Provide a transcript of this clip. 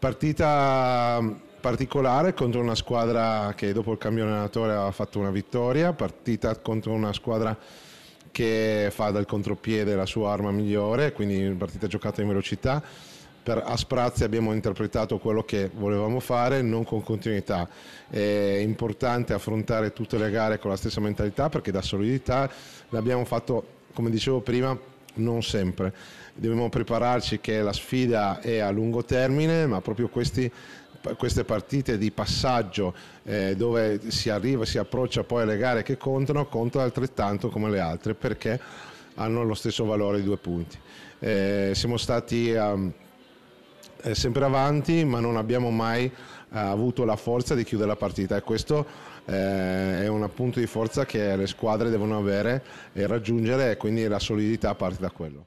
Partita particolare contro una squadra che dopo il cambio allenatore ha fatto una vittoria, partita contro una squadra che fa dal contropiede la sua arma migliore, quindi partita giocata in velocità. Per Asprazzi abbiamo interpretato quello che volevamo fare, non con continuità. È importante affrontare tutte le gare con la stessa mentalità perché da solidità l'abbiamo fatto, come dicevo prima, non sempre. Dobbiamo prepararci che la sfida è a lungo termine, ma proprio questi, queste partite di passaggio eh, dove si arriva, si approccia poi alle gare che contano, contano altrettanto come le altre perché hanno lo stesso valore di due punti. Eh, siamo stati... Um, eh, sempre avanti, ma non abbiamo mai eh, avuto la forza di chiudere la partita e questo eh, è un punto di forza che le squadre devono avere e raggiungere e quindi la solidità parte da quello.